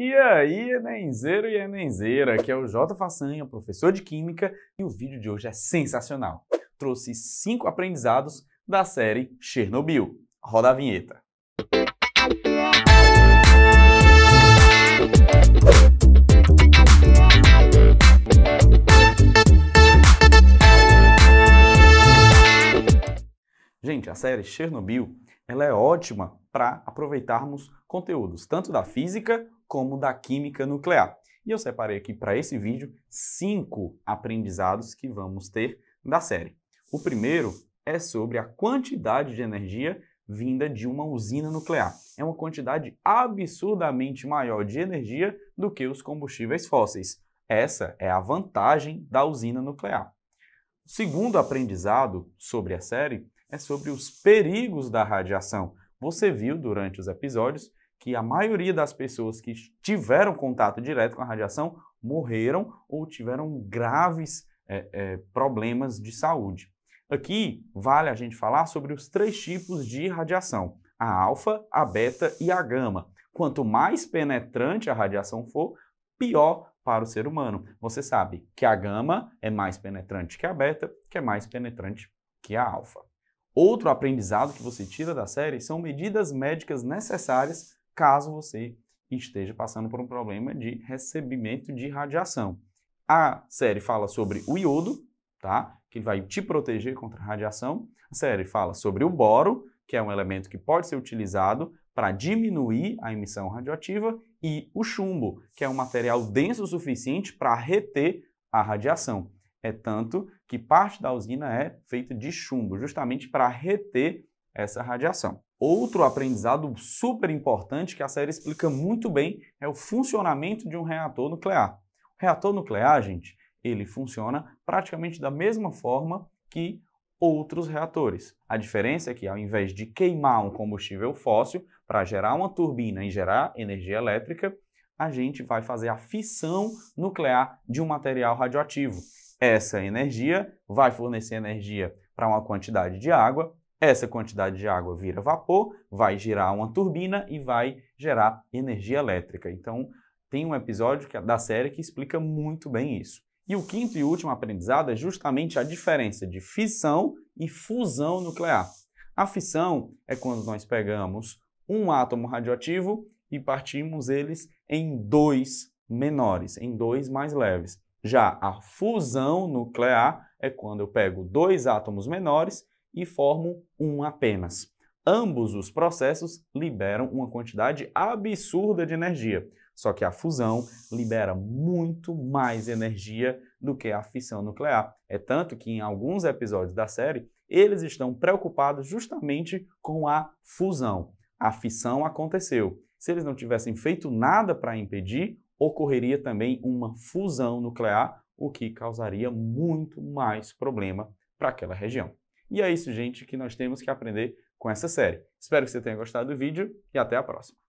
E aí, Enenzeiro e Enenzeira, que é o J Façanha, professor de Química, e o vídeo de hoje é sensacional. Trouxe cinco aprendizados da série Chernobyl. Roda a vinheta. Gente, a série Chernobyl ela é ótima para aproveitarmos conteúdos tanto da física como da química nuclear. E eu separei aqui para esse vídeo cinco aprendizados que vamos ter da série. O primeiro é sobre a quantidade de energia vinda de uma usina nuclear. É uma quantidade absurdamente maior de energia do que os combustíveis fósseis. Essa é a vantagem da usina nuclear. O segundo aprendizado sobre a série é sobre os perigos da radiação. Você viu durante os episódios que a maioria das pessoas que tiveram contato direto com a radiação morreram ou tiveram graves é, é, problemas de saúde. Aqui vale a gente falar sobre os três tipos de radiação: a alfa, a beta e a gama. Quanto mais penetrante a radiação for, pior para o ser humano. Você sabe que a gama é mais penetrante que a beta, que é mais penetrante que a alfa. Outro aprendizado que você tira da série são medidas médicas necessárias caso você esteja passando por um problema de recebimento de radiação. A série fala sobre o iodo, tá? Que vai te proteger contra a radiação. A série fala sobre o boro, que é um elemento que pode ser utilizado para diminuir a emissão radioativa, e o chumbo, que é um material denso o suficiente para reter a radiação. É tanto que parte da usina é feita de chumbo, justamente para reter essa radiação. Outro aprendizado super importante que a série explica muito bem é o funcionamento de um reator nuclear. O reator nuclear, gente, ele funciona praticamente da mesma forma que outros reatores. A diferença é que ao invés de queimar um combustível fóssil para gerar uma turbina e gerar energia elétrica, a gente vai fazer a fissão nuclear de um material radioativo. Essa energia vai fornecer energia para uma quantidade de água essa quantidade de água vira vapor, vai girar uma turbina e vai gerar energia elétrica. Então, tem um episódio é da série que explica muito bem isso. E o quinto e último aprendizado é justamente a diferença de fissão e fusão nuclear. A fissão é quando nós pegamos um átomo radioativo e partimos eles em dois menores, em dois mais leves. Já a fusão nuclear é quando eu pego dois átomos menores e formam um apenas. Ambos os processos liberam uma quantidade absurda de energia, só que a fusão libera muito mais energia do que a fissão nuclear. É tanto que em alguns episódios da série eles estão preocupados justamente com a fusão. A fissão aconteceu. Se eles não tivessem feito nada para impedir, ocorreria também uma fusão nuclear, o que causaria muito mais problema para aquela região. E é isso, gente, que nós temos que aprender com essa série. Espero que você tenha gostado do vídeo e até a próxima.